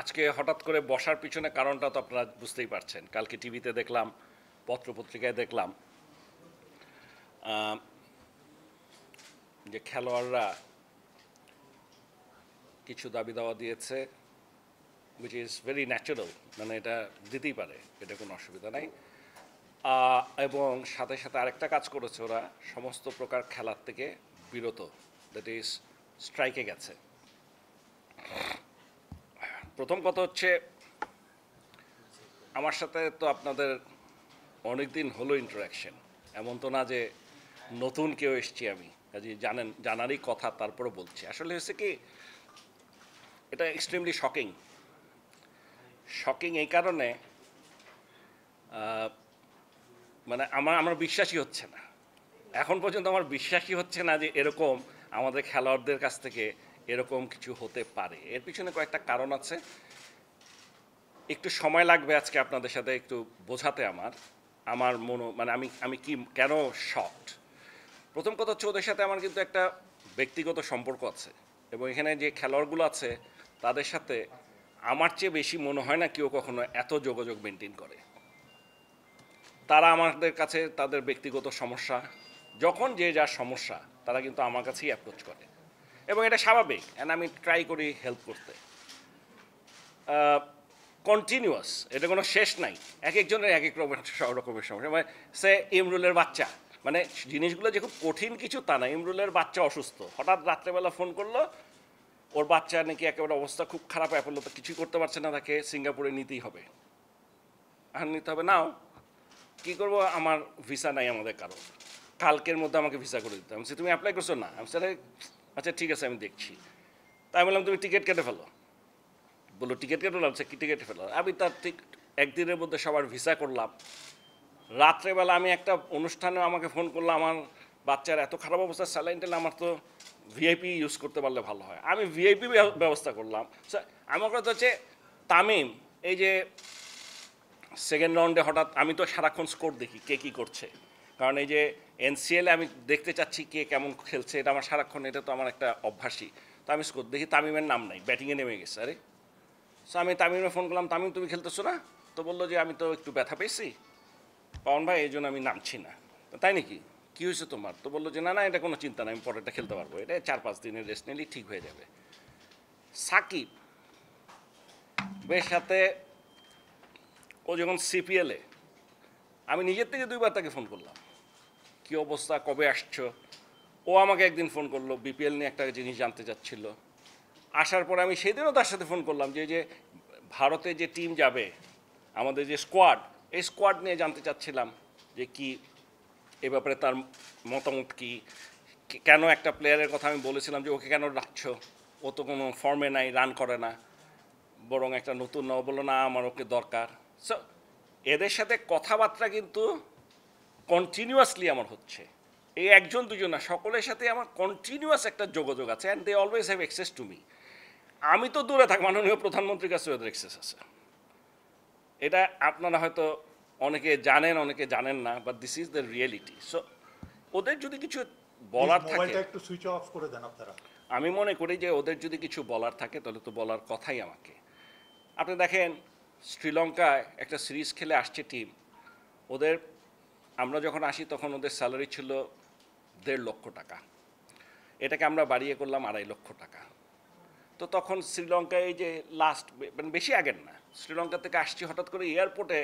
আজকে হঠাৎ করে বসার পিছনে কারণটা তো আপনারা বুঝতেই পারছেন কালকে টিভিতে দেখলাম পত্রপত্রিকায় দেখলাম যে খেলোয়াড়রা কিছু দাবি দাওয়া দিয়েছে উইচ ইজ ভেরি ন্যাচারাল মানে এটা দিতেই পারে এটা কোনো অসুবিধা নাই এবং সাথে সাথে আরেকটা কাজ করেছে ওরা সমস্ত প্রকার খেলার থেকে বিরত দ্যাট ইজ স্ট্রাইকে গেছে প্রথম কথা হচ্ছে আমার সাথে তো আপনাদের অনেক দিন হলো ইন্টারাকশন এমন তো না যে নতুন কেউ এসছি আমি কাজে জানেন জানারই কথা তারপরে বলছি আসলে হচ্ছে কি এটা এক্সট্রিমলি শকিং শকিং এই কারণে মানে আমার আমার বিশ্বাসই হচ্ছে না এখন পর্যন্ত আমার বিশ্বাসই হচ্ছে না যে এরকম আমাদের খেলোয়াড়দের কাছ থেকে এরকম কিছু হতে পারে এর পিছনে কয়েকটা কারণ আছে একটু সময় লাগবে আজকে আপনাদের সাথে একটু বোঝাতে আমার আমার মনো মানে আমি আমি কি কেন শক্ট প্রথম কথা হচ্ছে ওদের সাথে আমার কিন্তু একটা ব্যক্তিগত সম্পর্ক আছে এবং এখানে যে খেলোয়াড়গুলো আছে তাদের সাথে আমার চেয়ে বেশি মনে হয় না কেউ কখনো এত যোগাযোগ মেনটেন করে তারা আমাদের কাছে তাদের ব্যক্তিগত সমস্যা যখন যে যার সমস্যা তারা কিন্তু আমার কাছেই অ্যাপ্রোচ করে এবং এটা স্বাভাবিক অ্যান্ড আমি ট্রাই করি হেল্প করতে কন্টিনিউয়াস এটা কোনো শেষ নাই এক একজনের এক এক রকমের সমস্যা মানে সে ইমরুলের বাচ্চা মানে জিনিসগুলো যে খুব কঠিন কিছু তা না ইমরুলের বাচ্চা অসুস্থ হঠাৎ রাত্রেবেলা ফোন করলো ওর বাচ্চা নাকি একেবারে অবস্থা খুব খারাপ অ্যাপোলো তো কিছুই করতে পারছে না তাকে সিঙ্গাপুরে নিতেই হবে আর নিতে হবে নাও কি করব আমার ভিসা নাই আমাদের কারো কালকের মধ্যে আমাকে ভিসা করে দিতে আমি তুমি অ্যাপ্লাই করছো না আমি স্যার আচ্ছা ঠিক আছে আমি দেখছি তাই বললাম তুমি টিকিট কেটে ফেলো বললো টিকিট কেটে বললাম সে টিকিট ফেলো আমি তার ঠিক একদিনের মধ্যে সবার ভিসা করলাম রাত্রেবেলা আমি একটা অনুষ্ঠানে আমাকে ফোন করলাম আমার বাচ্চার এত খারাপ অবস্থা স্যালাইন টেলে আমার তো ভিআইপি ইউজ করতে পারলে ভালো হয় আমি ভিআইপি ব্যবস্থা করলাম আমার কথা হচ্ছে তামিম এই যে সেকেন্ড রাউন্ডে হঠাৎ আমি তো সারাক্ষণ স্কোর দেখি কে কী করছে কারণ এই যে এনসিএলে আমি দেখতে চাচ্ছি কে কেমন খেলছে এটা আমার সারাক্ষণ এটা তো আমার একটা অভ্যাসই তো আমি স্কোর দেখি তামিমের নাম নাই ব্যাটিংয়ে নেমে গেছে আরে সো আমি তামিমে ফোন করলাম তামিম তুমি খেলতেছো না তো বললো যে আমি তো একটু ব্যথা পেয়েছি পাওন ভাই এই জন্য আমি নামছি না তাই নাকি কী হয়েছে তোমার তো বললো যে না না এটা কোনো চিন্তা নাই আমি পরেরটা খেলতে পারবো এটা চার পাঁচ দিনের রেস্ট নিলেই ঠিক হয়ে যাবে সাকিব বের সাথে ও যখন সিপিএলে আমি নিজের থেকে দুইবার তাকে ফোন করলাম কি অবস্থা কবে আসছো ও আমাকে একদিন ফোন করলো বিপিএল নিয়ে একটা জিনিস জানতে চাচ্ছিল আসার পরে আমি সেদিনও তার সাথে ফোন করলাম যে যে ভারতে যে টিম যাবে আমাদের যে স্কোয়াড এই স্কোয়াড নিয়ে জানতে চাচ্ছিলাম যে কি এ ব্যাপারে তার মতামত কী কেন একটা প্লেয়ারের কথা আমি বলেছিলাম যে ওকে কেন রাখছো ও তো কোনো ফর্মে নাই রান করে না বরং একটা নতুন বলো না আমার ওকে দরকার সো এদের সাথে কথাবার্তা কিন্তু কন্টিনিউয়াসলি আমার হচ্ছে এই একজন দুজন না সকলের সাথে আমার কন্টিনিউয়াস একটা যোগাযোগ আছে and they always have access to me আমি তো দূরে থাক মাননীয় প্রধানমন্ত্রীর কাছে ওদের অ্যাক্সেস আছে এটা আপনারা হয়তো অনেকে জানেন অনেকে জানেন না but this is the reality so ওদের যদি কিছু বলার থাকে একটু সুইচ অফ করে দেন আপনারা আমি মনে করি যে ওদের যদি কিছু বলার থাকে তাহলে তো বলার কথাই আমাকে আপনি দেখেন শ্রীলঙ্কায় একটা সিরিজ খেলে আসছে টিম ওদের আমরা যখন আসি তখন ওদের স্যালারি ছিল দেড় লক্ষ টাকা এটাকে আমরা বাড়িয়ে করলাম আড়াই লক্ষ টাকা তো তখন শ্রীলঙ্কায় এই যে লাস্ট মানে বেশি আগের না শ্রীলঙ্কা থেকে আসছি হঠাৎ করে এয়ারপোর্টে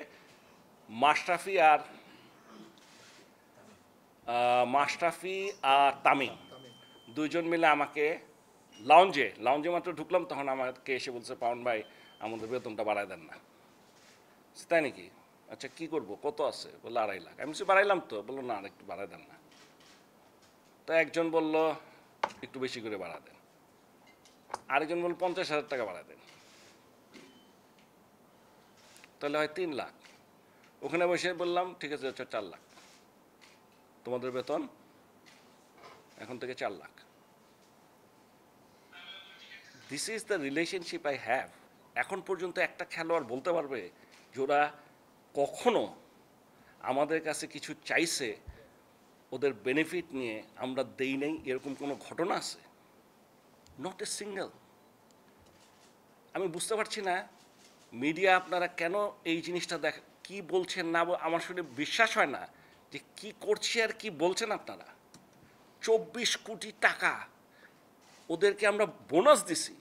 মাশরাফি আর মাশরাফি আর তামিম দুইজন মিলে আমাকে লাউঞ্জে লঞ্চে মাত্র ঢুকলাম তখন আমাকে এসে বলছে পাউন ভাই আমাদের বেতনটা বাড়ায় দেন না তাই নাকি আচ্ছা কি করব কত আছে বললো আড়াই লাখ আমি বলছি বাড়াইলাম তো বললো না একটু বাড়াই দেন না তো একজন বলল একটু বেশি করে বাড়া দেন আরেকজন বলল পঞ্চাশ হাজার টাকা বাড়া দেন তাহলে হয় তিন লাখ ওখানে বসে বললাম ঠিক আছে আচ্ছা চার লাখ তোমাদের বেতন এখন থেকে চার lakh this is the relationship I have এখন পর্যন্ত একটা খেলোয়াড় বলতে পারবে যে ওরা কখনো আমাদের কাছে কিছু চাইছে ওদের বেনিফিট নিয়ে আমরা দেই নাই এরকম কোনো ঘটনা আছে নট এ সিঙ্গেল আমি বুঝতে পারছি না মিডিয়া আপনারা কেন এই জিনিসটা দেখ কি বলছেন না আমার শুনে বিশ্বাস হয় না যে কি করছে আর কি বলছেন আপনারা চব্বিশ কোটি টাকা ওদেরকে আমরা বোনাস দিছি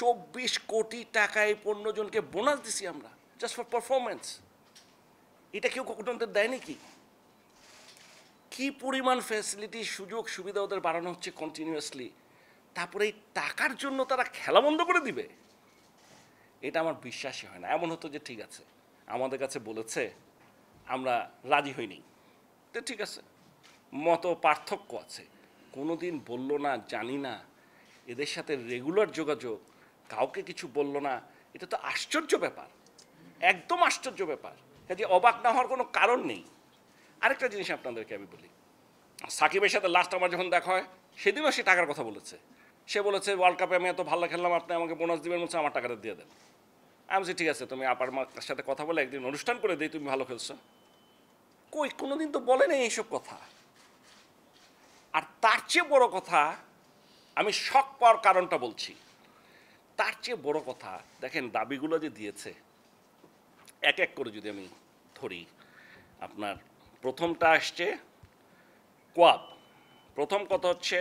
চব্বিশ কোটি টাকা এই পনেরো জনকে বোনাস দিছি আমরা জাস্ট ফর পারফরমেন্স এটা কেউ গণতন্ত্রের দেয় নাকি কী পরিমাণ ফ্যাসিলিটি সুযোগ সুবিধা ওদের বাড়ানো হচ্ছে কন্টিনিউয়াসলি তারপরে এই টাকার জন্য তারা খেলা বন্ধ করে দিবে এটা আমার বিশ্বাসই হয় না এমন হতো যে ঠিক আছে আমাদের কাছে বলেছে আমরা রাজি হইনি তো ঠিক আছে মতো পার্থক্য আছে কোনো দিন বললো না জানি না এদের সাথে রেগুলার যোগাযোগ কাউকে কিছু বললো না এটা তো আশ্চর্য ব্যাপার একদম আশ্চর্য ব্যাপার কাজে অবাক না হওয়ার কোনো কারণ নেই আরেকটা জিনিস আপনাদেরকে আমি বলি সাকিবের সাথে লাস্ট আমার যখন দেখা হয় সেদিনও সে টাকার কথা বলেছে সে বলেছে ওয়ার্ল্ড কাপে আমি এত ভালো খেললাম আপনি আমাকে বোনাস দেবেন বলছে আমার টাকাটা দিয়ে দেন আমি বলছি ঠিক আছে তুমি আপার মার সাথে কথা বলে একদিন অনুষ্ঠান করে দিই তুমি ভালো খেলছো কই কোনোদিন তো বলে নেই এইসব কথা আর তার চেয়ে বড় কথা আমি শখ পাওয়ার কারণটা বলছি তার চেয়ে বড় কথা দেখেন দাবিগুলো যে দিয়েছে এক এক করে যদি আমি ধরি আপনার প্রথমটা আসছে কোয়াব প্রথম কথা হচ্ছে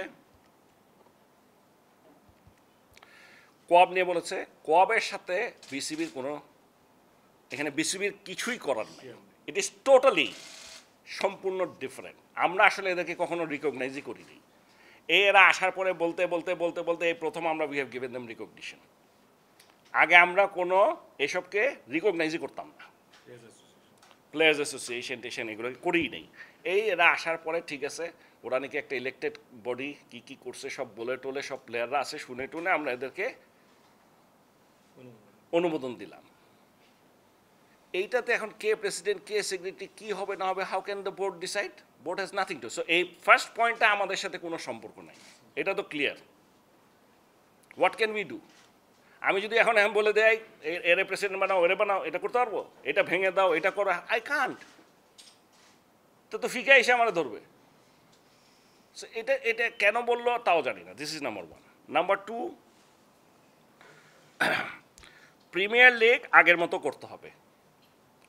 কোয়াব নিয়ে বলেছে কোয়াবের সাথে বিসিবির কোনো এখানে বিসিবির কিছুই করার নেই ইট ইজ টোটালি সম্পূর্ণ ডিফারেন্ট আমরা আসলে এদেরকে কখনো রিকগনাইজই করিনি এরা আসার পরে বলতে বলতে বলতে বলতে এই প্রথম আমরা we have given them recognition আগে আমরা কোনো এসবকে রিকগনাইজই করতাম না প্লেয়ার্স অ্যাসোসিয়েশন টেশন এগুলো করেই নেই এই এরা আসার পরে ঠিক আছে ওরা নাকি একটা ইলেকটেড বডি কি কি করছে সব বলে টোলে সব প্লেয়াররা আছে শুনে টুনে আমরা এদেরকে অনুমোদন দিলাম এইটাতে এখন কে প্রেসিডেন্ট কে সেক্রেটারি কি হবে না হবে how can the board decide board has nothing to so এই ফার্স্ট পয়েন্টটা আমাদের সাথে কোনো সম্পর্ক নাই এটা তো clear what can we do আমি যদি এখন এম বলে দেয় এরে প্রেসিডেন্ট বানাও এরে বানাও এটা করতে পারবো এটা ভেঙে দাও এটা করো আই কান্ট তো তো ফিকে এসে আমার ধরবে সো এটা এটা কেন বললো তাও জানি না this is number one number two premier league আগের মতো করতে হবে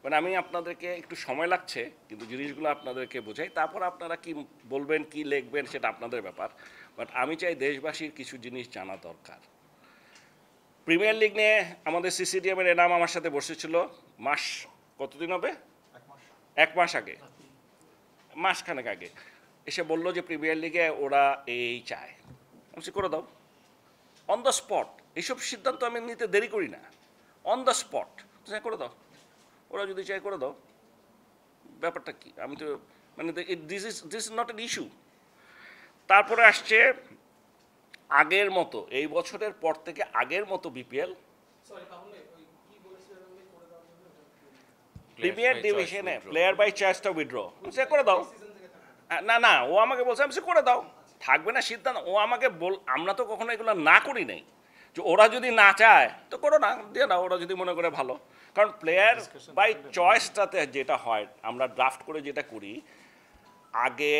মানে আমি আপনাদেরকে একটু সময় লাগছে কিন্তু জিনিসগুলো আপনাদেরকে বোঝাই তারপর আপনারা কি বলবেন কি লিখবেন সেটা আপনাদের ব্যাপার বাট আমি চাই দেশবাসীর কিছু জিনিস জানা দরকার প্রিমিয়ার লিগ নিয়ে আমাদের সিসিডিএমের নাম আমার সাথে বসেছিল মাস কতদিন হবে এক মাস আগে মাসখানেক আগে এসে বলল যে প্রিমিয়ার লিগে ওরা এই চায় আমি করে দাও অন দ্য স্পট এইসব সিদ্ধান্ত আমি নিতে দেরি করি না অন দ্য স্পট চাই করে দাও ওরা যদি চাই করে দাও ব্যাপারটা কি আমি তো মানে this is this is not an issue তারপরে আসছে আগের মতো এই বছরের পর থেকে আগের মতো বিপিএল প্রিমিয়ার ডিভিশনে প্লেয়ার বাই চয়েসটা উইড্র সে করে দাও না না ও আমাকে বলছে আমি সে করে দাও থাকবে না সিদ্ধান্ত ও আমাকে বল আমরা তো কখনো এগুলো না করি নাই যে ওরা যদি না চায় তো করো না দিয়ে না ওরা যদি মনে করে ভালো কারণ প্লেয়ার বাই চয়েসটাতে যেটা হয় আমরা ড্রাফট করে যেটা করি আগে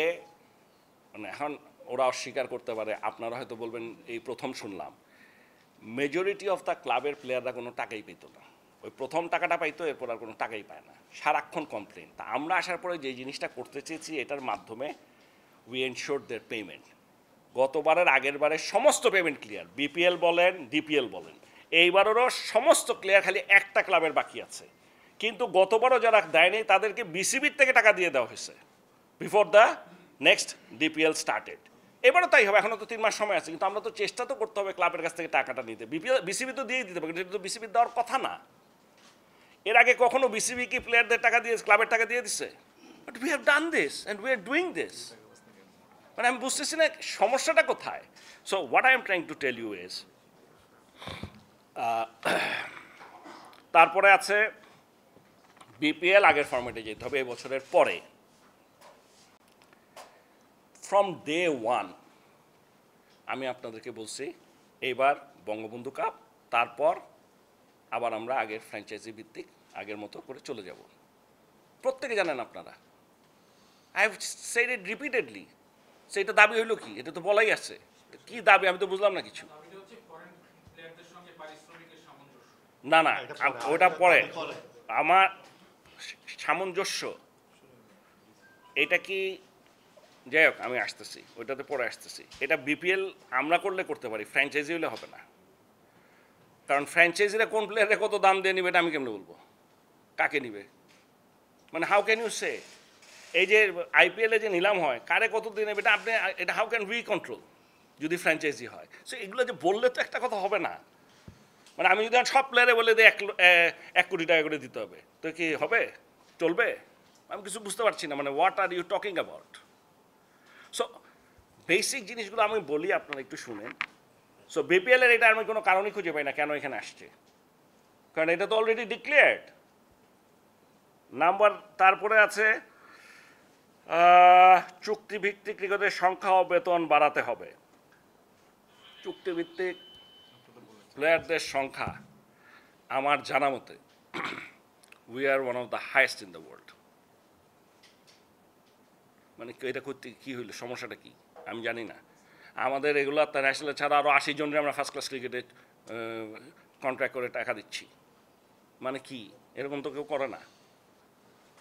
মানে এখন ওরা অস্বীকার করতে পারে আপনারা হয়তো বলবেন এই প্রথম শুনলাম মেজরিটি অফ দ্য ক্লাবের প্লেয়াররা কোনো টাকাই পেত না ওই প্রথম টাকাটা পাইতো এরপর আর কোনো টাকাই পায় না সারাক্ষণ কমপ্লেন তা আমরা আসার পরে যে জিনিসটা করতে চেয়েছি এটার মাধ্যমে উই এনশোর দের পেমেন্ট গতবারের আগের বারের সমস্ত পেমেন্ট ক্লিয়ার বিপিএল বলেন ডিপিএল বলেন এইবারেরও সমস্ত ক্লিয়ার খালি একটা ক্লাবের বাকি আছে কিন্তু গতবারও যারা দেয়নি তাদেরকে বিসিবির থেকে টাকা দিয়ে দেওয়া হয়েছে before the next DPL started এবারও তাই হবে এখনও তো তিন মাস সময় আছে কিন্তু আমরা তো চেষ্টা তো করতে হবে ক্লাবের কাছ থেকে টাকাটা নিতে বিপিএল বিসিবি তো দিয়েই দিতে পারে কিন্তু বিসিবি দেওয়ার কথা না এর আগে কখনো বিসিবি কি প্লেয়ারদের টাকা দিয়ে ক্লাবের টাকা দিয়ে দিছে but we have done this and we are doing this মানে আমি বুঝতেছি না সমস্যাটা কোথায় so what I am trying to tell you is তারপরে আছে বিপিএল আগের ফর্মেটে যেতে হবে এই বছরের পরে ফ্রম ডে ওয়ান আমি আপনাদেরকে বলছি এইবার বঙ্গবন্ধু কাপ তারপর আবার আমরা আগের ফ্র্যাঞ্চাইজি ভিত্তিক আগের মতো করে চলে যাব প্রত্যেকে জানেন আপনারা I have said it repeatedly সেইটা দাবি হইলো কি এটা তো বলাই আছে কি দাবি আমি তো বুঝলাম না কিছু না না ওটা পরে আমার সামঞ্জস্য এটা কি যাই হোক আমি আসতেছি ওইটাতে পরে আসতেছি এটা বিপিএল আমরা করলে করতে পারি ফ্র্যাঞ্চাইজি হলে হবে না কারণ ফ্র্যাঞ্চাইজিরা কোন প্লেয়ারে কত দাম দিয়ে নিবে এটা আমি কেমনে বলবো কাকে নিবে মানে হাউ ক্যান ইউ সে এই যে আইপিএলে যে নিলাম হয় কারে কত দিয়ে নেবে এটা আপনি এটা হাউ ক্যান উই কন্ট্রোল যদি ফ্র্যাঞ্চাইজি হয় সো এগুলো যে বললে তো একটা কথা হবে না মানে আমি যদি সব প্লেয়ারে বলে দিই এক এক কোটি টাকা করে দিতে হবে তো কি হবে চলবে আমি কিছু বুঝতে পারছি না মানে what are you talking about so basic জিনিসগুলো আমি বলি আপনারা একটু শুনেন সো বিপিএলের এটা আমি কোনো কারণই খুঁজে পাই না কেন এখানে আসছে কারণ এটা তো অলরেডি ডিক্লেয়ার্ড নাম্বার তারপরে আছে চুক্তিভিত্তিক ক্রিকেটের সংখ্যা ও বেতন বাড়াতে হবে চুক্তিভিত্তিক প্লেয়ারদের সংখ্যা আমার জানা মতে we are one of the highest in the world মানে এটা করতে কী হইলো সমস্যাটা কি আমি জানি না আমাদের এগুলো তার ন্যাশনাল ছাড়া আরও আশি জনের আমরা ফার্স্ট ক্লাস ক্রিকেটে কন্ট্রাক্ট করে টাকা দিচ্ছি মানে কি এরকম তো কেউ করে না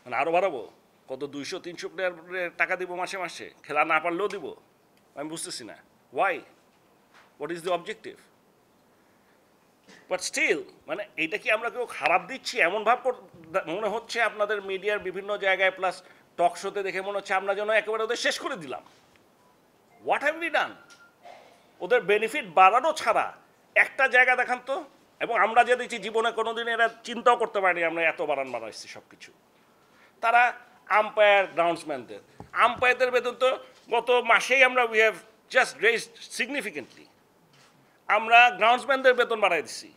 মানে আরও বাড়াবো কত দুইশো তিনশো প্লেয়ার টাকা দিব মাসে মাসে খেলা না পারলেও দিব আমি বুঝতেছি না why what is the objective but still মানে এইটা কি আমরা কেউ খারাপ দিচ্ছি এমন ভাব মনে হচ্ছে আপনাদের মিডিয়ার বিভিন্ন জায়গায় প্লাস টক শোতে দেখে মনে হচ্ছে আমরা যেন একেবারে ওদের শেষ করে দিলাম হোয়াট হ্যাভ বি ডান ওদের বেনিফিট বাড়ানো ছাড়া একটা জায়গা দেখান তো এবং আমরা যে দেখছি জীবনে কোনো দিন এরা চিন্তাও করতে পারিনি আমরা এত বাড়ান বাড়াইছি সব কিছু তারা আম্পায়ার গ্রাউন্ডসম্যানদের আম্পায়ারদের বেতন তো গত মাসেই আমরা we have just raise significantly আমরা গ্রাউন্ডসম্যানদের বেতন বাড়াই দিচ্ছি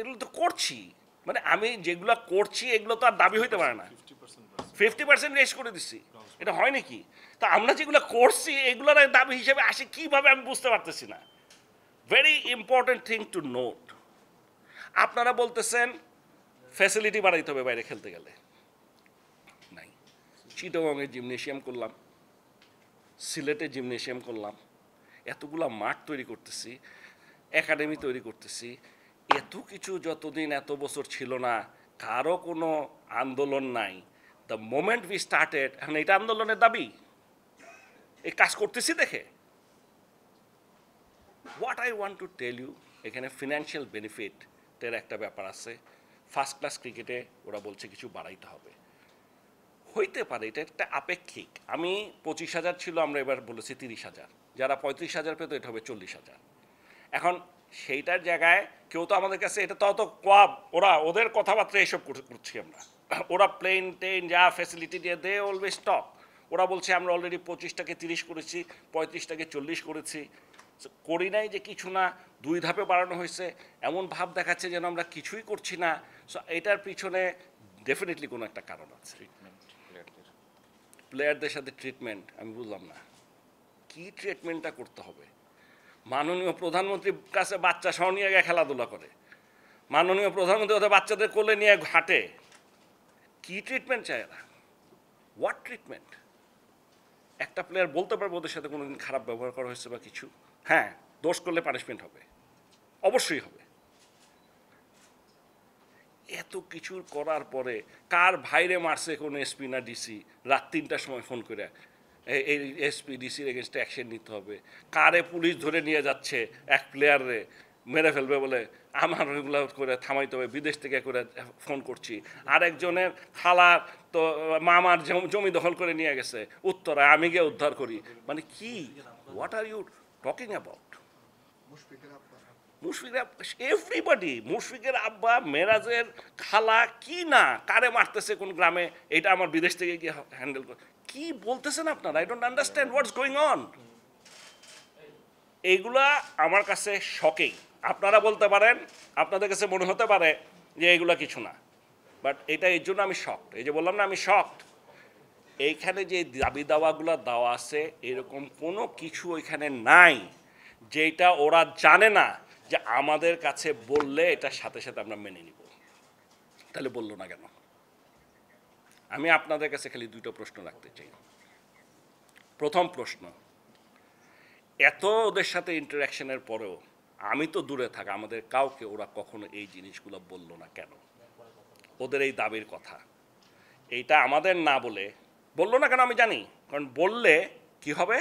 এগুলো তো করছি মানে আমি যেগুলো করছি এগুলো তো আর দাবি হইতে পারে না ফিফটি পার্সেন্ট রেস করে দিচ্ছি এটা হয় নাকি তা আমরা যেগুলো করছি এগুলোর দাবি হিসেবে আসে কীভাবে আমি বুঝতে পারতেছি না very important thing to note আপনারা বলতেছেন ফ্যাসিলিটি বাড়াইতে হবে বাইরে খেলতে গেলে নাই চিটগঙ্গে জিমনেশিয়াম করলাম সিলেটে জিমনেশিয়াম করলাম এতগুলা মাঠ তৈরি করতেছি একাডেমি তৈরি করতেছি এত কিছু যতদিন এত বছর ছিল না কারো কোনো আন্দোলন নাই দ্য মোমেন্ট উই স্টার্টেড এখন এটা আন্দোলনের দাবি এই কাজ করতেছি দেখে what I want to tell you এখানে ফিনান্সিয়াল বেনিফিটের একটা ব্যাপার আছে ফার্স্ট ক্লাস ক্রিকেটে ওরা বলছে কিছু বাড়াইতে হবে হইতে পারে এটা একটা আপেক্ষিক আমি পঁচিশ হাজার ছিল আমরা এবার বলেছি তিরিশ হাজার যারা পঁয়ত্রিশ হাজার পেত এটা হবে চল্লিশ হাজার এখন সেইটার জায়গায় কেউ তো আমাদের কাছে এটা তত কোয়াব ওরা ওদের কথাবার্তা এসব করছি আমরা ওরা প্লেন টেন যা ফ্যাসিলিটি দিয়ে দে অলওয়েজ টপ ওরা বলছে আমরা অলরেডি পঁচিশটাকে তিরিশ করেছি পঁয়ত্রিশটাকে চল্লিশ করেছি করি নাই যে কিছু না দুই ধাপে বাড়ানো হয়েছে এমন ভাব দেখাচ্ছে যেন আমরা কিছুই করছি না সো এটার পিছনে ডেফিনেটলি কোনো একটা কারণ আছে প্লেয়ারদের সাথে ট্রিটমেন্ট আমি বুঝলাম না কি ট্রিটমেন্টটা করতে হবে মাননীয় প্রধানমন্ত্রীর কাছে বাচ্চা সহ নিয়ে খেলাধুলা করে মাননীয় প্রধানমন্ত্রী ওদের বাচ্চাদের কোলে নিয়ে হাঁটে কি ট্রিটমেন্ট চায় এরা হোয়াট ট্রিটমেন্ট একটা প্লেয়ার বলতে পারবো ওদের সাথে কোনো খারাপ ব্যবহার করা হয়েছে বা কিছু হ্যাঁ দোষ করলে পানিশমেন্ট হবে অবশ্যই হবে এত কিছুর করার পরে কার ভাইরে মারছে কোনো এসপি না ডিসি রাত তিনটার সময় ফোন করে এই এসপি ডিসির এগেনস্টে অ্যাকশন নিতে হবে কারে পুলিশ ধরে নিয়ে যাচ্ছে এক প্লেয়ারে মেরে ফেলবে বলে আমার ওইগুলো করে থামাইতে হবে বিদেশ থেকে করে ফোন করছি আরেকজনের খালার তো মামার জমি দখল করে নিয়ে গেছে উত্তরে আমি গিয়ে উদ্ধার করি মানে কি what are you talking about মুশফিকের এভরিবডি মুশফিকের আব্বা মেরাজের খালা কি না কারে মারতেছে কোন গ্রামে এটা আমার বিদেশ থেকে গিয়ে হ্যান্ডেল করে কি বলতেছেন আপনারা I don't understand what's going on এইগুলা আমার কাছে শকেই আপনারা বলতে পারেন আপনাদের কাছে মনে হতে পারে যে এগুলো কিছু না বাট এটা এর জন্য আমি শক্ট এই যে বললাম না আমি শক্ট এইখানে যে দাবি দাওয়াগুলো দেওয়া আছে এরকম কোনো কিছু ওইখানে নাই যেটা ওরা জানে না যে আমাদের কাছে বললে এটার সাথে সাথে আমরা মেনে নিব তাহলে বললো না কেন আমি আপনাদের কাছে খালি দুটো প্রশ্ন রাখতে চাই প্রথম প্রশ্ন এত ওদের সাথে ইন্টারাকশনের পরেও আমি তো দূরে থাকা আমাদের কাউকে ওরা কখনো এই জিনিসগুলো বলল না কেন ওদের এই দাবির কথা এইটা আমাদের না বলে বললো না কেন আমি জানি কারণ বললে কি হবে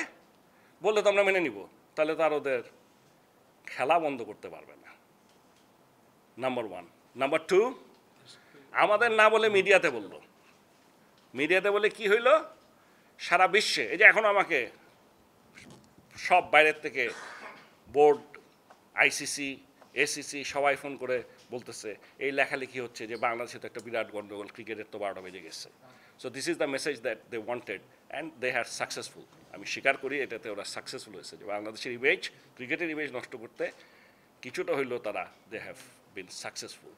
বললে তো আমরা মেনে নিব তাহলে তার ওদের খেলা বন্ধ করতে পারবে না নাম্বার ওয়ান নাম্বার টু আমাদের না বলে মিডিয়াতে বলল মিডিয়াতে বলে কি হইল সারা বিশ্বে এই যে এখন আমাকে সব বাইরের থেকে বোর্ড আইসিসি এসিসি সবাই ফোন করে বলতেছে এই লেখালেখি হচ্ছে যে বাংলাদেশে তো একটা বিরাট গন্ডগোল ক্রিকেটের তো বারোটা বেজে গেছে so this is the message that they wanted and they are successful আমি স্বীকার করি এটাতে ওরা সাকসেসফুল হয়েছে যে বাংলাদেশের ইমেজ ক্রিকেটের ইমেজ নষ্ট করতে কিছুটা হইলেও তারা দে হ্যাভ বিন সাকসেসফুল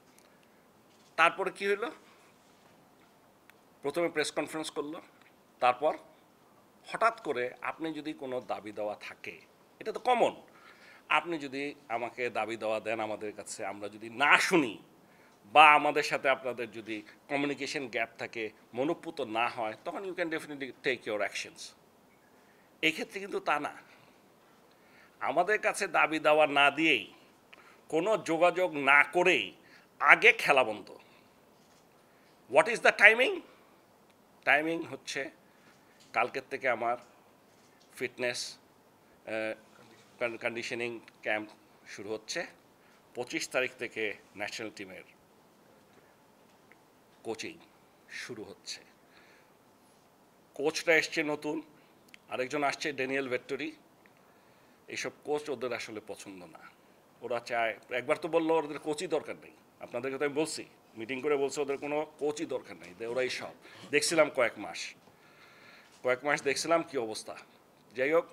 তারপরে কি হইল প্রথমে প্রেস কনফারেন্স করলো তারপর হঠাৎ করে আপনি যদি কোনো দাবি দেওয়া থাকে এটা তো কমন আপনি যদি আমাকে দাবি দেওয়া দেন আমাদের কাছে আমরা যদি না শুনি বা আমাদের সাথে আপনাদের যদি কমিউনিকেশন গ্যাপ থাকে মনোপুত না হয় তখন you can definitely take your actions এক্ষেত্রে কিন্তু তা না আমাদের কাছে দাবি দেওয়া না দিয়েই কোনো যোগাযোগ না করেই আগে খেলা বন্ধ what is the timing timing হচ্ছে কালকের থেকে আমার ফিটনেস কন্ডিশনিং ক্যাম্প শুরু হচ্ছে পঁচিশ তারিখ থেকে ন্যাশনাল টিমের কোচিং শুরু হচ্ছে কোচটা এসছে নতুন আরেকজন আসছে ড্যানিয়েল ভেট্টরি এইসব কোচ ওদের আসলে পছন্দ না ওরা চায় একবার তো বললো ওদের কোচই দরকার নেই আপনাদেরকে তো আমি বলছি মিটিং করে বলছে ওদের কোনো কোচই দরকার নেই ওরাই সব দেখছিলাম কয়েক মাস কয়েক মাস দেখছিলাম কি অবস্থা যাই হোক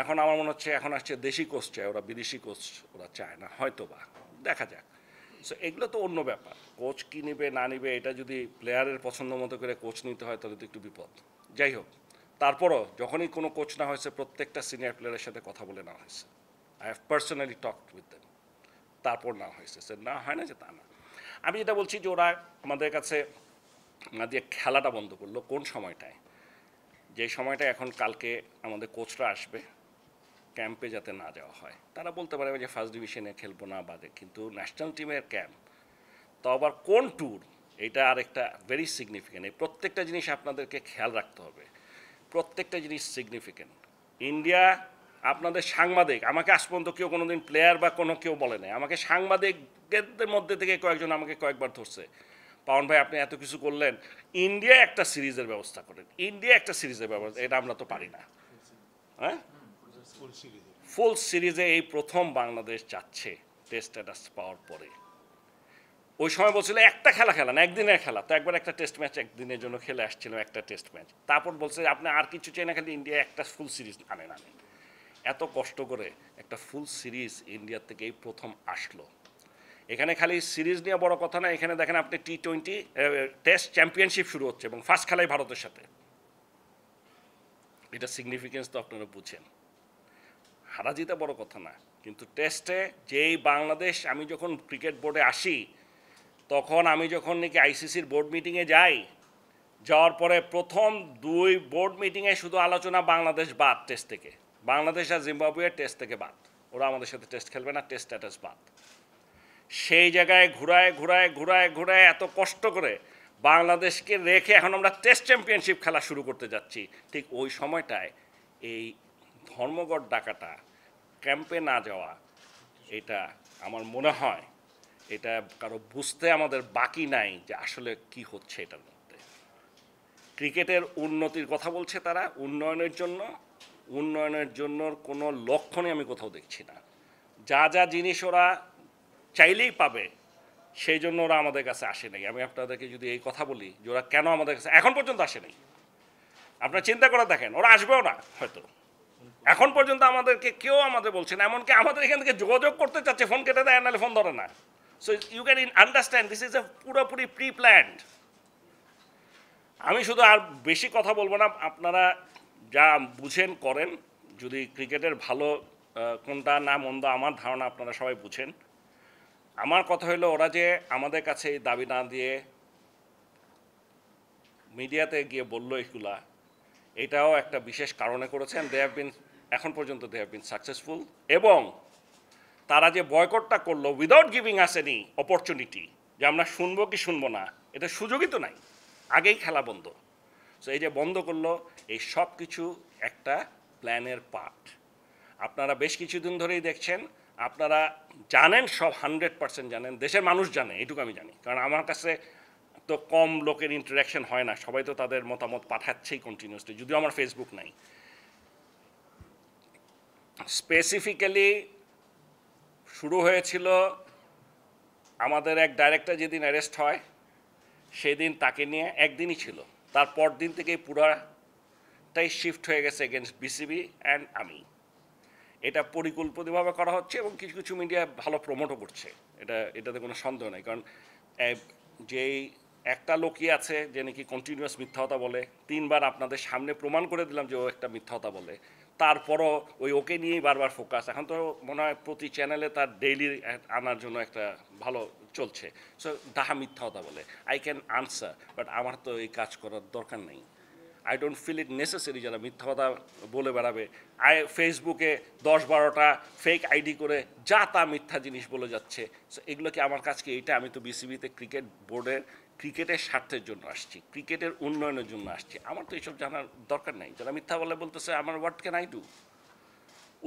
এখন আমার মনে হচ্ছে এখন আসছে দেশি কোচ চায় ওরা বিদেশি কোচ ওরা চায় না হয়তো বা দেখা যাক সো এগুলো তো অন্য ব্যাপার কোচ কী নিবে না নিবে এটা যদি প্লেয়ারের পছন্দ মতো করে কোচ নিতে হয় তাহলে তো একটু বিপদ যাই হোক তারপরও যখনই কোনো কোচ না হয়েছে প্রত্যেকটা সিনিয়র প্লেয়ারের সাথে কথা বলে নেওয়া হয়েছে I have personally talk with them তারপর না হয়েছে স্যার না হয় না যে তা না আমি যেটা বলছি যে ওরা আমাদের কাছে না দিয়ে খেলাটা বন্ধ করলো কোন সময়টায় যে সময়টা এখন কালকে আমাদের কোচরা আসবে ক্যাম্পে যাতে না যাওয়া হয় তারা বলতে পারে যে ফার্স্ট ডিভিশনে খেলবো না বাদে কিন্তু ন্যাশনাল টিমের ক্যাম্প তো আবার কোন ট্যুর এটা আর একটা ভেরি সিগনিফিক্যান্ট এই প্রত্যেকটা জিনিস আপনাদেরকে খেয়াল রাখতে হবে প্রত্যেকটা জিনিস সিগনিফিক্যান্ট ইন্ডিয়া আপনাদের সাংবাদিক আমাকে আজ পর্যন্ত কেউ কোনো দিন প্লেয়ার বা কোনো কেউ বলে নাই আমাকে সাংবাদিকদের মধ্যে থেকে কয়েকজন আমাকে কয়েকবার ধরছে পাওন ভাই আপনি এত কিছু করলেন ইন্ডিয়া একটা সিরিজের ব্যবস্থা করেন ইন্ডিয়া একটা সিরিজের ব্যবস্থা এটা আমরা তো পারি না হ্যাঁ ফুল সিরিজে এই প্রথম বাংলাদেশ যাচ্ছে টেস্ট স্ট্যাটাস পাওয়ার পরে ওই সময় বলছিল একটা খেলা খেলা না একদিনের খেলা তো একবার একটা টেস্ট ম্যাচ একদিনের জন্য খেলে আসছিলাম একটা টেস্ট ম্যাচ তারপর বলছে আপনি আর কিছু চাই না খালি ইন্ডিয়া একটা ফুল সিরিজ আনেন আনেন এত কষ্ট করে একটা ফুল সিরিজ ইন্ডিয়ার থেকে এই প্রথম আসলো এখানে খালি সিরিজ নিয়ে বড় কথা না এখানে দেখেন আপনি টি টোয়েন্টি টেস্ট চ্যাম্পিয়নশিপ শুরু হচ্ছে এবং ফার্স্ট খেলায় ভারতের সাথে এটা সিগনিফিকেন্স তো আপনারা বুঝেন হারা জিতা বড় কথা না কিন্তু টেস্টে যেই বাংলাদেশ আমি যখন ক্রিকেট বোর্ডে আসি তখন আমি যখন নাকি আইসিসির বোর্ড মিটিংয়ে যাই যাওয়ার পরে প্রথম দুই বোর্ড মিটিংয়ে শুধু আলোচনা বাংলাদেশ বাদ টেস্ট থেকে বাংলাদেশ আর জিম্বাবুয়ে টেস্ট থেকে বাদ ওরা আমাদের সাথে টেস্ট খেলবে না টেস্ট স্ট্যাটাস বাদ সেই জায়গায় ঘুরায় ঘুরায় ঘুরায় ঘুরায় এত কষ্ট করে বাংলাদেশকে রেখে এখন আমরা টেস্ট চ্যাম্পিয়নশিপ খেলা শুরু করতে যাচ্ছি ঠিক ওই সময়টায় এই ধর্মঘট ডাকাটা ক্যাম্পে না যাওয়া এটা আমার মনে হয় এটা কারো বুঝতে আমাদের বাকি নাই যে আসলে কি হচ্ছে এটার মধ্যে ক্রিকেটের উন্নতির কথা বলছে তারা উন্নয়নের জন্য উন্নয়নের জন্য কোনো লক্ষণই আমি কোথাও দেখছি না যা যা জিনিস ওরা চাইলেই পাবে সেই জন্য ওরা আমাদের কাছে আসে নাই আমি আপনাদেরকে যদি এই কথা বলি যে ওরা কেন আমাদের কাছে এখন পর্যন্ত আসে নাই আপনারা চিন্তা করে দেখেন ওরা আসবেও না হয়তো এখন পর্যন্ত আমাদেরকে কেউ আমাদের বলছে না এমনকি আমাদের এখান থেকে যোগাযোগ করতে চাচ্ছে ফোন কেটে দেয় নাহলে ফোন ধরে না so you can in understand this is a পুরোপুরি প্রি প্ল্যান্ড আমি শুধু আর বেশি কথা বলবো না আপনারা যা বুঝেন করেন যদি ক্রিকেটের ভালো কোনটা না মন্দ আমার ধারণা আপনারা সবাই বুঝেন আমার কথা হলো ওরা যে আমাদের কাছে এই দাবি না দিয়ে মিডিয়াতে গিয়ে বলল এগুলা এটাও একটা বিশেষ কারণে করেছেন দে হ্যাভ বিন এখন পর্যন্ত দে হ্যাভ বিন সাকসেসফুল এবং তারা যে বয়কটটা করলো without giving us any opportunity যে আমরা শুনবো কি শুনবো না এটা সুযোগই তো নাই আগেই খেলা বন্ধ সো এই যে বন্ধ করলো এই সব কিছু একটা প্ল্যানের পার্ট আপনারা বেশ কিছুদিন ধরেই দেখছেন আপনারা জানেন সব হান্ড্রেড পার্সেন্ট জানেন দেশের মানুষ জানে এটুকু আমি জানি কারণ আমার কাছে তো কম লোকের ইন্টারাকশন হয় না সবাই তো তাদের মতামত পাঠাচ্ছেই কন্টিনিউসলি যদিও আমার ফেসবুক নাই স্পেসিফিক্যালি শুরু হয়েছিল আমাদের এক ডাইরেক্টর যেদিন অ্যারেস্ট হয় সেদিন তাকে নিয়ে একদিনই ছিল তার পর দিন থেকেই পুরাটাই শিফট হয়ে গেছে এগেনস্ট বিসিবি অ্যান্ড আমি এটা পরিকল্পিতভাবে করা হচ্ছে এবং কিছু কিছু মিডিয়া ভালো প্রমোটও করছে এটা এটাতে কোনো সন্দেহ নেই কারণ যেই একটা লোকই আছে যে নাকি কন্টিনিউয়াস কথা বলে তিনবার আপনাদের সামনে প্রমাণ করে দিলাম যে ও একটা কথা বলে তারপরও ওই ওকে নিয়েই বারবার ফোকাস এখন তো মনে হয় প্রতি চ্যানেলে তার ডেইলি আনার জন্য একটা ভালো চলছে সো ডাহা মিথ্যা কথা বলে আই ক্যান আনসার বাট আমার তো এই কাজ করার দরকার নেই I don't feel it necessary যারা মিথ্যা কথা বলে বেড়াবে আই ফেসবুকে দশ বারোটা ফেক আইডি করে যা তা মিথ্যা জিনিস বলে যাচ্ছে সো এগুলো কি আমার কাছকে এইটা আমি তো বিসিবিতে ক্রিকেট বোর্ডের ক্রিকেটের স্বার্থের জন্য আসছি ক্রিকেটের উন্নয়নের জন্য আসছি আমার তো এইসব জানার দরকার নাই যারা মিথ্যা বলে বলতেছে আমার হোয়াট ক্যান আই ডু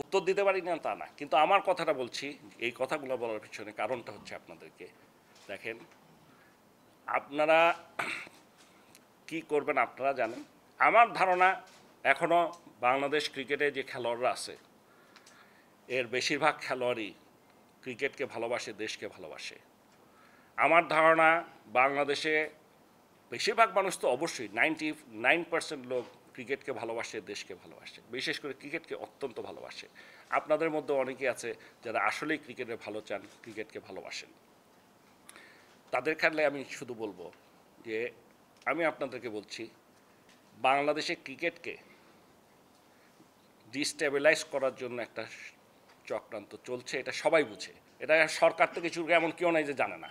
উত্তর দিতে পারি না তা না কিন্তু আমার কথাটা বলছি এই কথাগুলো বলার পিছনে কারণটা হচ্ছে আপনাদেরকে দেখেন আপনারা কি করবেন আপনারা জানেন আমার ধারণা এখনও বাংলাদেশ ক্রিকেটে যে খেলোয়াড়রা আছে এর বেশিরভাগ খেলোয়াড়ই ক্রিকেটকে ভালোবাসে দেশকে ভালোবাসে আমার ধারণা বাংলাদেশে বেশিরভাগ মানুষ তো অবশ্যই নাইনটি নাইন পার্সেন্ট লোক ক্রিকেটকে ভালোবাসে দেশকে ভালোবাসে বিশেষ করে ক্রিকেটকে অত্যন্ত ভালোবাসে আপনাদের মধ্যে অনেকে আছে যারা আসলেই ক্রিকেটে ভালো চান ক্রিকেটকে ভালোবাসেন তাদের খেলে আমি শুধু বলবো যে আমি আপনাদেরকে বলছি বাংলাদেশে ক্রিকেটকে ডিস্টেবিলাইজ করার জন্য একটা চক্রান্ত চলছে এটা সবাই বুঝে এটা সরকার থেকে চুরকে এমন কেউ নাই যে জানে না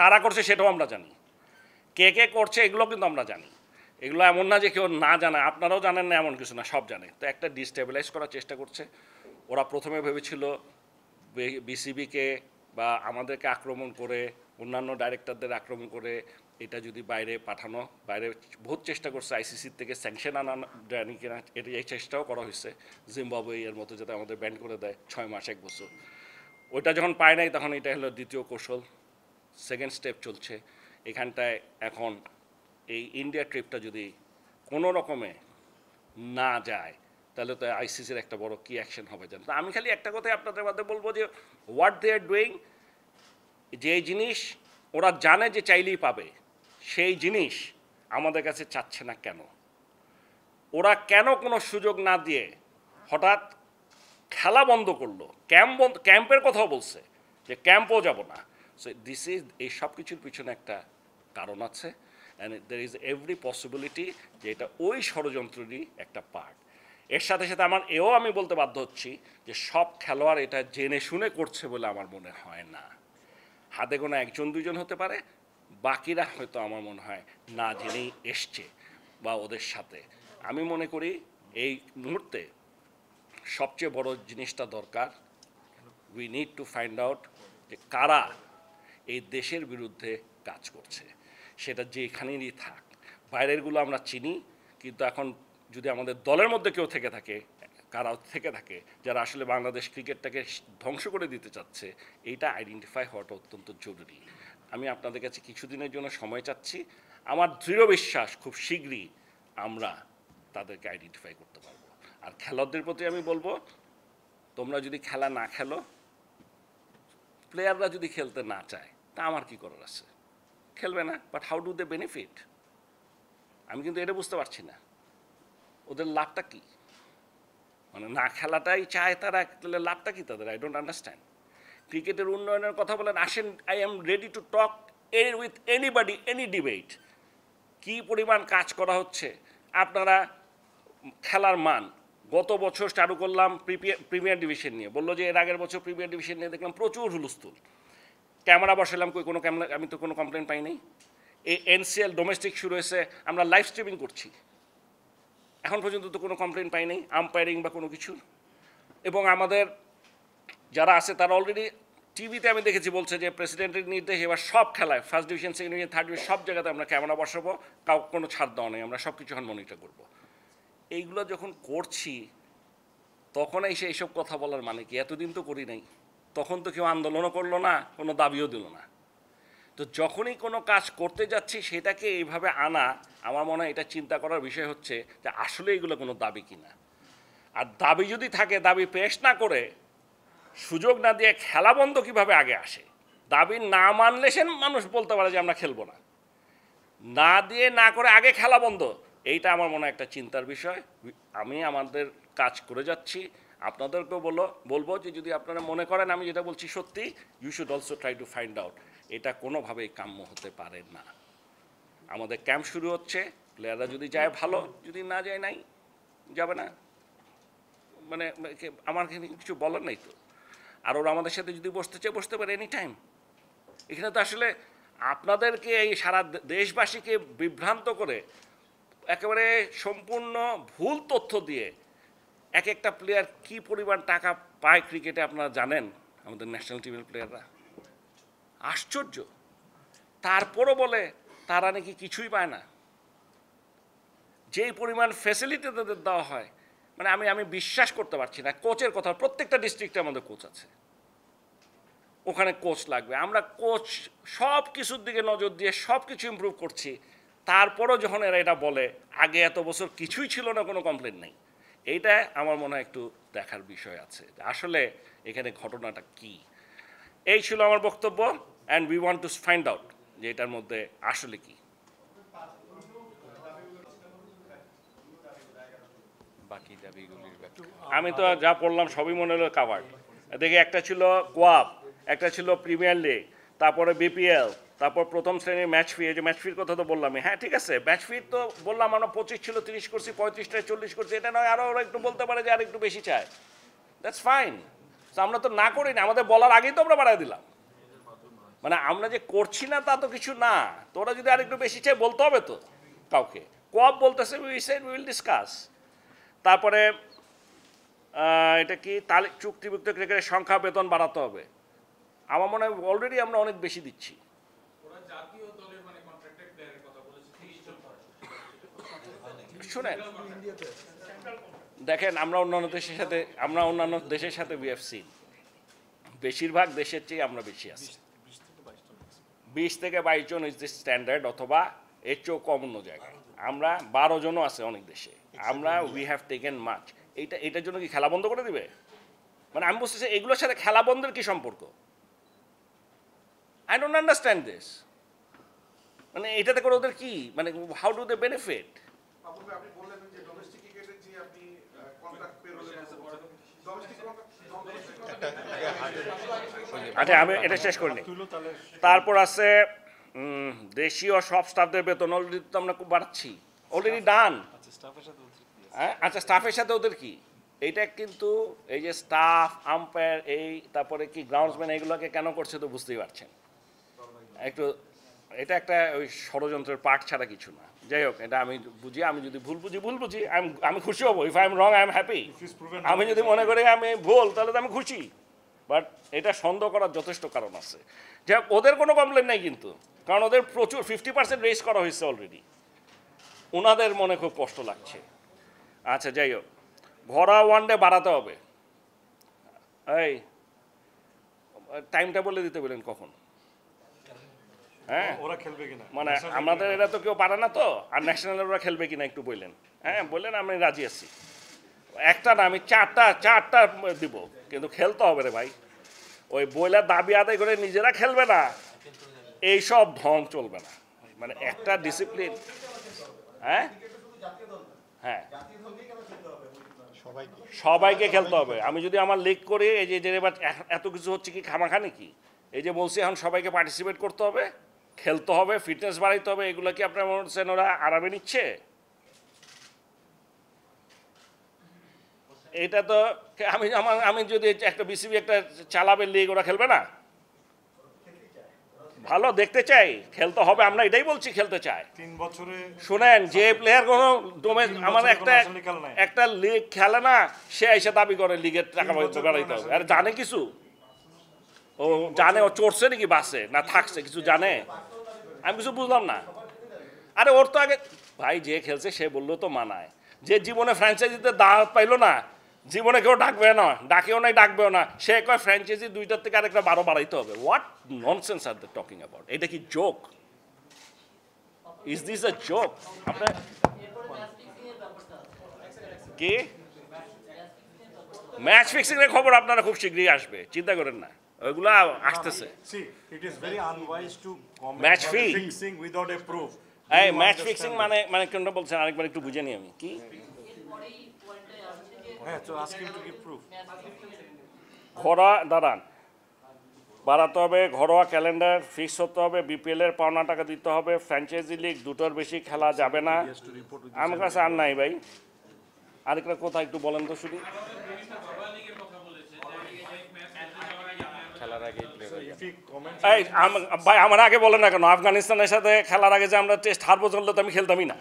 কারা করছে সেটাও আমরা জানি কে কে করছে এগুলো কিন্তু আমরা জানি এগুলো এমন না যে কেউ না জানে আপনারাও জানেন না এমন কিছু না সব জানে তো একটা ডিস্টেবিলাইজ করার চেষ্টা করছে ওরা প্রথমে ভেবেছিল বিসিবিকে বা আমাদেরকে আক্রমণ করে অন্যান্য ডাইরেক্টরদের আক্রমণ করে এটা যদি বাইরে পাঠানো বাইরে বহুত চেষ্টা করছে আইসিসির থেকে স্যাংশন আনা জানি কিনা এটা এই চেষ্টাও করা হয়েছে জিম্বাবুয়ে এর মতো যাতে আমাদের ব্যান্ড করে দেয় ছয় মাস এক বছর ওইটা যখন পায় নাই তখন এটা হলো দ্বিতীয় কৌশল সেকেন্ড স্টেপ চলছে এখানটায় এখন এই ইন্ডিয়া ট্রিপটা যদি কোনো রকমে না যায় তাহলে তো আইসিসির একটা বড় কি অ্যাকশন হবে জানেন আমি খালি একটা কথাই আপনাদের মধ্যে বলবো যে হোয়াট দে আর ডুইং যে জিনিস ওরা জানে যে চাইলেই পাবে সেই জিনিস আমাদের কাছে চাচ্ছে না কেন ওরা কেন কোনো সুযোগ না দিয়ে হঠাৎ খেলা বন্ধ করলো ক্যাম্প বন্ধ ক্যাম্পের কথাও বলছে যে ক্যাম্পও যাব না সো দিস ইজ এই সব কিছুর পিছনে একটা কারণ আছে and there is every possibility যে এটা ওই ষড়যন্ত্রেরই একটা পার্ট এর সাথে সাথে আমার এও আমি বলতে বাধ্য হচ্ছি যে সব খেলোয়াড় এটা জেনে শুনে করছে বলে আমার মনে হয় না হাতে গোনা একজন দুজন হতে পারে বাকিরা হয়তো আমার মনে হয় না জেনেই এসছে বা ওদের সাথে আমি মনে করি এই মুহূর্তে সবচেয়ে বড় জিনিসটা দরকার we need to find out যে কারা এই দেশের বিরুদ্ধে কাজ করছে সেটা যে এখানেরই থাক বাইরেরগুলো আমরা চিনি কিন্তু এখন যদি আমাদের দলের মধ্যে কেউ থেকে থাকে কারাও থেকে থাকে যারা আসলে বাংলাদেশ ক্রিকেটটাকে ধ্বংস করে দিতে চাচ্ছে এইটা আইডেন্টিফাই হওয়াটা অত্যন্ত জরুরি আমি আপনাদের কাছে কিছুদিনের জন্য সময় চাচ্ছি আমার দৃঢ় বিশ্বাস খুব শীঘ্রই আমরা তাদেরকে আইডেন্টিফাই করতে পারবো আর খেলোয়াড়দের প্রতি আমি বলবো তোমরা যদি খেলা না খেলো প্লেয়াররা যদি খেলতে না চায় তা আমার কি করার আছে খেলবে না but how do they benefit আমি কিন্তু এটা বুঝতে পারছি না ওদের লাভটা কি মানে না খেলাটাই চায় তারা তাহলে লাভটা কি তাদের আই ডোন্ট আন্ডারস্ট্যান্ড ক্রিকেটের উন্নয়নের কথা বলেন আসেন I am ready to talk uh with anybody any debate কি পরিমাণ কাজ করা হচ্ছে আপনারা খেলার মান গত বছর চালু করলাম প্রিমিয়ার ডিভিশন নিয়ে বললো যে এর আগের বছর প্রিমিয়ার ডিভিশন নিয়ে দেখলাম প্রচুর হুলস্থুল ক্যামেরা বসালাম কই কোনো ক্যামেরা আমি তো কোনো কমপ্লেন পাই নাই এই এনসিএল ডোমেস্টিক শুরু হয়েছে আমরা লাইভ স্ট্রিমিং করছি এখন পর্যন্ত তো কোনো কমপ্লেন পাই নাই আম্পায়ারিং বা কোনো কিছুর এবং আমাদের যারা আছে তারা অলরেডি টিভিতে আমি দেখেছি বলছে যে প্রেসিডেন্টের নির্দেশ এবার সব খেলায় first division second division third division সব জায়গাতে আমরা ক্যামেরা বসাবো কাউ কোনো ছাড় দেওয়া নেই আমরা সব কিছু এখন মনিটর করব এইগুলো যখন করছি তখন এসে এইসব কথা বলার মানে কি এতদিন তো করি নাই তখন তো কেউ আন্দোলনও করলো না কোনো দাবিও দিল না তো যখনই কোনো কাজ করতে যাচ্ছি সেটাকে এইভাবে আনা আমার মনে হয় এটা চিন্তা করার বিষয় হচ্ছে যে আসলে এগুলো কোনো দাবি কিনা আর দাবি যদি থাকে দাবি পেশ না করে সুযোগ না দিয়ে খেলা বন্ধ কীভাবে আগে আসে দাবি না মানলে সে মানুষ বলতে পারে যে আমরা খেলবো না না দিয়ে না করে আগে খেলা বন্ধ এইটা আমার মনে হয় একটা চিন্তার বিষয় আমি আমাদের কাজ করে যাচ্ছি আপনাদেরকেও বললো বলবো যে যদি আপনারা মনে করেন আমি যেটা বলছি সত্যি you should also try to find out এটা কোনোভাবেই কাম্য হতে পারে না আমাদের ক্যাম্প শুরু হচ্ছে প্লেয়াররা যদি যায় ভালো যদি না যায় নাই যাবে না মানে আমার কিছু বলার নাই তো আর ওরা আমাদের সাথে যদি বসতে চায় বসতে পারে এনি টাইম এখানে তো আসলে আপনাদেরকে এই সারা দেশবাসীকে বিভ্রান্ত করে একেবারে সম্পূর্ণ ভুল তথ্য দিয়ে এক একটা প্লেয়ার কি পরিমাণ টাকা পায় ক্রিকেটে আপনারা জানেন আমাদের ন্যাশনাল টিমের প্লেয়াররা আশ্চর্য তারপরও বলে তারা নাকি কিছুই পায় না যেই পরিমাণ ফেসিলিটি তাদের দেওয়া হয় মানে আমি আমি বিশ্বাস করতে পারছি না কোচের কথা প্রত্যেকটা ডিস্ট্রিক্টে আমাদের কোচ আছে ওখানে কোচ লাগবে আমরা কোচ সব কিছুর দিকে নজর দিয়ে সব কিছু ইম্প্রুভ করছি তারপরও যখন এরা এটা বলে আগে এত বছর কিছুই ছিল না কোনো কমপ্লেন নেই এইটা আমার মনে হয় একটু দেখার বিষয় আছে আসলে এখানে ঘটনাটা কি এই ছিল আমার বক্তব্য and we want to find out যে এটার মধ্যে আসলে কি আমি তো যা পড়লাম সবই মনে হলো কাভার্ড দেখি একটা ছিল কোয়াব একটা ছিল প্রিমিয়ার লিগ তারপরে বিপিএল তারপর প্রথম শ্রেণীর ম্যাচ ফি যে ম্যাচ ফির কথা তো বললামই হ্যাঁ ঠিক আছে ম্যাচ ফি তো বললাম আমরা পঁচিশ ছিল তিরিশ করছি পঁয়ত্রিশটায় চল্লিশ করছি এটা নয় আরও ওরা একটু বলতে পারে যে আর একটু বেশি চায় দ্যাটস ফাইন তো আমরা তো না করিনি আমাদের বলার আগেই তো আমরা বাড়াই দিলাম মানে আমরা যে করছি না তা তো কিছু না তো ওরা যদি আর একটু বেশি চায় বলতে হবে তো কাউকে কব বলতেছে উই সেড উইল ডিসকাস তারপরে এটা কি তালে চুক্তিভুক্ত ক্রিকেটের সংখ্যা বেতন বাড়াতে হবে আমার মনে হয় অলরেডি আমরা অনেক বেশি দিচ্ছি শুনেন দেখেন আমরা অন্যান্য দেশের সাথে আমরা অন্যান্য দেশের সাথে বিএফসি বেশিরভাগ দেশের চেয়ে আমরা বেশি আছি বিশ থেকে বাইশ জন ইজ দ্য স্ট্যান্ডার্ড অথবা এর চেয়েও কম অন্য জায়গায় আমরা বারো জনও আছে অনেক দেশে আমরা উই হ্যাভ টেকেন মাছ এইটা এটার জন্য কি খেলা বন্ধ করে দিবে মানে আমি বলতেছি এগুলোর সাথে খেলা বন্ধের কি সম্পর্ক আই ডোন্ট আন্ডারস্ট্যান্ড দিস মানে এটাতে করে ওদের কি মানে হাউ ডু দে বেনিফিট তবে আপনি বললেন যে ডোমেস্টিক ক্রিকেটের যে আপনি কন্ট্রাক্ট আচ্ছা আমি এটা শেষ করিনি তারপর আছে দেশীয় সব স্টাফদের বেতন অলরেডি তো আমরা খুব বাড়াচ্ছি অলরেডি ডান হ্যাঁ আচ্ছা স্টাফের সাথে ওদের কি হ্যাঁ, আচ্ছা, এইটা কিন্তু এই যে স্টাফ আম্পায়ার এই তারপরে কি গ্রাউন্ডসম্যান এইগুলোকে কেন করছে তো বুঝতেই পারছেন একটু এটা একটা ওই ষড়যন্ত্রের পার্ট ছাড়া কিছু না যাই হোক এটা আমি বুঝি আমি যদি ভুল বুঝি ভুল বুঝি আমি আমি খুশি হবো if I am wrong I am happy আমি যদি মনে করি আমি ভুল তাহলে তো আমি খুশি বাট এটা সন্দেহ করার যথেষ্ট কারণ আছে যাই হোক ওদের কোনো কমপ্লেন নাই কিন্তু কারণ ওদের প্রচুর ফিফটি পার্সেন্ট রেস করা হয়েছে অলরেডি ওনাদের মনে খুব কষ্ট লাগছে আচ্ছা যাই হোক ঘরা ওয়ান ডে বাড়াতে হবে এই টাইমটা বলে দিতে বলেন কখন হ্যাঁ ওরা খেলবে কিনা মানে আমাদের এরা তো কেউ পারে না তো আর ন্যাশনাল ওরা খেলবে কিনা একটু বললেন হ্যাঁ বললেন আমি রাজি আছি একটা না আমি চারটা চারটা দিব কিন্তু খেলতে হবে রে ভাই ওই বইলার দাবি আদায় করে নিজেরা খেলবে না এই সব ঢং চলবে না মানে একটা ডিসিপ্লিন হ্যাঁ হ্যাঁ সবাইকে খেলতে হবে আমি যদি আমার লিগ করি এই যে এবার এত কিছু হচ্ছে কি খামাখানি কি এই যে বলছি এখন সবাইকে পার্টিসিপেট করতে হবে খেলতে হবে ফিটনেস বাড়াইতে হবে এগুলো কি আপনার মনে হচ্ছেন ওরা আরামে নিচ্ছে এটা তো আমি আমার আমি যদি একটা বিসিবি একটা চালাবে লিগ ওরা খেলবে না ভালো দেখতে চাই খেলতে হবে আমরা এটাই বলছি খেলতে চাই তিন বছরে শুনেন যে প্লেয়ার কোনো ডোমে আমার একটা একটা লিগ খেলে না সে এসে দাবি করে লিগের টাকা পয়সা বেড়াইতে হবে আর জানে কিছু ও জানে ও চড়ছে নাকি বাসে না থাকছে কিছু জানে আমি কিছু বুঝলাম না আরে ওর তো আগে ভাই যে খেলছে সে বললো তো মানায় যে জীবনে ফ্র্যাঞ্চাইজিতে দাওয়াত পাইলো না জীবনে কেউ ডাকবে না ডাকেও নাই ডাকবেও না সে কয় ফ্র্যাঞ্চাইজি দুইটার থেকে আরেকটা বারো বাড়াইতে হবে what nonsense are they talking about এটা কি joke is this a joke আপনার কি ম্যাচ ফিক্সিংয়ের খবর আপনারা খুব শীঘ্রই আসবে চিন্তা করেন না ওইগুলা আসতেছে match fixing without a proof এই ম্যাচ ফিক্সিং মানে মানে কোনটা বলছেন আরেকবার একটু বুঝে নিই আমি কি হ্যাঁ, ঘোরা দাঁড়ান বাড়াতে হবে ঘরোয়া ক্যালেন্ডার ফিক্স হতে হবে বিপিএল এর পাওনা টাকা দিতে হবে ফ্র্যাঞ্চাইজি লিগ দুটোর বেশি খেলা যাবে না আমার কাছে আর নাই ভাই আরেকটা কথা একটু বলেন তো শুধু ভাই আমার আগে বলেন না কেন আফগানিস্তানের সাথে খেলার আগে যে আমরা টেস্ট হারবো চললে তো আমি খেলতামই না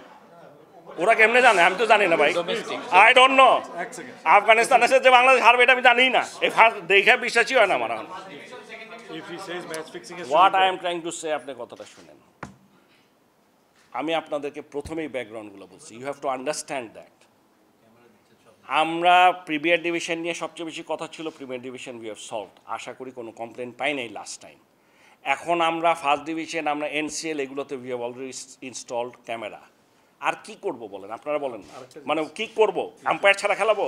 ওরা কেমনে জানে আমি তো জানি না ভাই আই ডোন্ট নো আফগানিস্তানের সাথে যে বাংলাদেশ হারবে এটা আমি জানি না এই ফার্স্ট দেখে বিশ্বাসই হয় না আমার এখন what I am trying to say আপনি কথাটা শুনেন আমি আপনাদেরকে প্রথমেই ব্যাকগ্রাউন্ডগুলো বলছি you have to understand that আমরা প্রিমিয়ার ডিভিশন নিয়ে সবচেয়ে বেশি কথা ছিল premier division we have solve আশা করি কোনো কমপ্লেন পাই নাই লাস্ট টাইম এখন আমরা ফার্স্ট ডিভিশন আমরা এনসিএল এগুলোতে we have already installed camera আর কি করব বলেন আপনারা বলেন মানে কি করব আম্পায়ার ছাড়া খেলাবো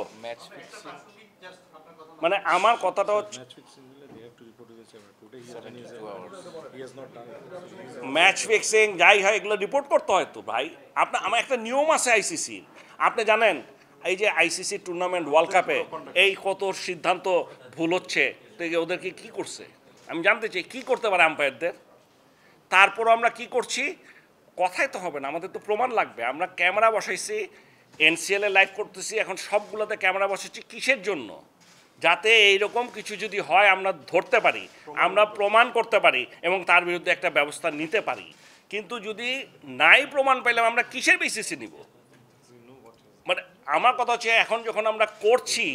মানে আমার কথাটা হচ্ছে ম্যাচ ফিক্সিং যাই হয় এগুলো রিপোর্ট করতে হয় তো ভাই আপনার আমার একটা নিয়ম আছে আইসিসির আপনি জানেন এই যে আইসিসি টুর্নামেন্ট ওয়ার্ল্ড কাপে এই কত সিদ্ধান্ত ভুল হচ্ছে ওদেরকে কি করছে আমি জানতে চাই কি করতে পারে আম্পায়ারদের তারপরও আমরা কি করছি কথাই তো হবে না আমাদের তো প্রমাণ লাগবে আমরা ক্যামেরা বসাইছি এনসিএলে লাইভ করতেছি এখন সবগুলোতে ক্যামেরা বসাচ্ছি কিসের জন্য যাতে এইরকম কিছু যদি হয় আমরা ধরতে পারি আমরা প্রমাণ করতে পারি এবং তার বিরুদ্ধে একটা ব্যবস্থা নিতে পারি কিন্তু যদি নাই প্রমাণ পাইলাম আমরা কিসের বেসিসে নিব মানে আমার কথা হচ্ছে এখন যখন আমরা করছি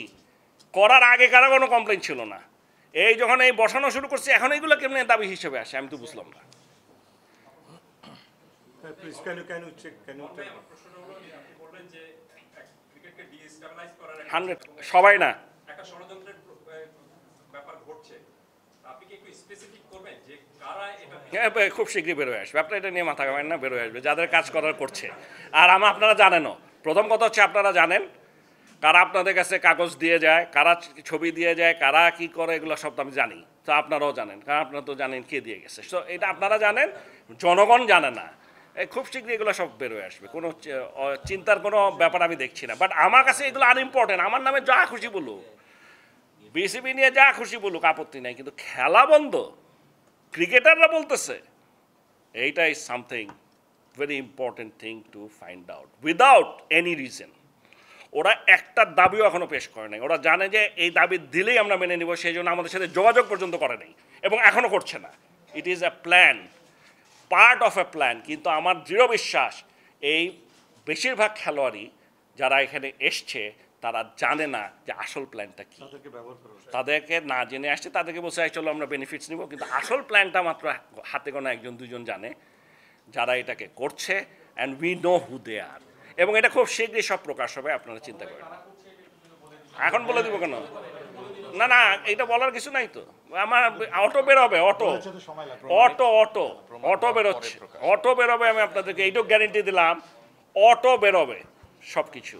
করার আগে কারো কোনো কমপ্লেন ছিল না এই যখন এই বসানো শুরু করছি এখন এইগুলো কেমনি দাবি হিসেবে আসে আমি তো বুঝলাম না সবাই না হ্যাঁ, খুব শীঘ্রই বেরোয় আসবে আপনার এটা নিয়ে মাথা ঘামেন না বেরোয় আসবে যাদের কাজ করার করছে আর আমার আপনারা জানেনও প্রথম কথা হচ্ছে আপনারা জানেন কারা আপনাদের কাছে কাগজ দিয়ে যায় কারা ছবি দিয়ে যায় কারা কি করে এগুলো সব তো আমি জানি তো আপনারাও জানেন কারণ আপনারা তো জানেন কে দিয়ে গেছে তো এটা আপনারা জানেন জনগণ জানে না খুব শীঘ্রই এগুলো সব বেরোয় আসবে কোনো চিন্তার কোনো ব্যাপার আমি দেখছি না বাট আমার কাছে এগুলো আনইম্পর্টেন্ট আমার নামে যা খুশি বলুক বিসিবি নিয়ে যা খুশি বলুক আপত্তি নাই কিন্তু খেলা বন্ধ ক্রিকেটাররা বলতেছে এইটাই something very important thing to find out without any reason ওরা একটা দাবিও এখনও পেশ করে নাই ওরা জানে যে এই দাবি দিলেই আমরা মেনে নিব সেই জন্য আমাদের সাথে যোগাযোগ পর্যন্ত করে নাই এবং এখনও করছে না it is a plan part of a plan কিন্তু আমার দৃঢ় বিশ্বাস এই বেশিরভাগ খেলোয়াড়ই যারা এখানে এসছে তারা জানে না যে আসল প্ল্যানটা কি তাদেরকে না জেনে আসছে তাদেরকে বসে চলো আমরা বেনিফিটস নিব কিন্তু আসল প্ল্যানটা মাত্র হাতে কোনো একজন দুজন জানে যারা এটাকে করছে and we know who they are এবং এটা খুব শীঘ্রই সব প্রকাশ হবে আপনারা চিন্তা করেন এখন বলে দিব কেন না না এটা বলার কিছু নাই তো আমার অটো বেরোবে অটো অটো অটো অটো বেরোচ্ছে অটো বেরোবে আমি আপনাদেরকে এইটুকু গ্যারেন্টি দিলাম অটো বেরোবে সব কিছু